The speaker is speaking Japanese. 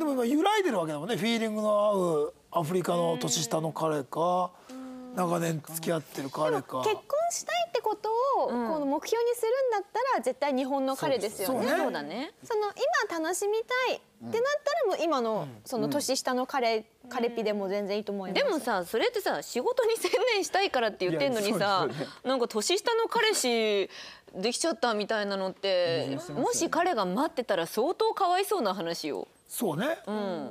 でも今揺らいでるわけだもんねフィーリングの合うアフリカの年下の彼か長年付き合ってる彼か。結婚したいって目標にするんだったら絶対日本の彼ですよね。そうだね。その今楽しみたいってなったらもう今のその年下の彼、彼ピでも全然いいと思います。でもさそれってさ仕事に専念したいからって言ってんのにさ、なんか年下の彼氏できちゃったみたいなのって、もし彼が待ってたら相当かわいそうな話よ。そうね。うん。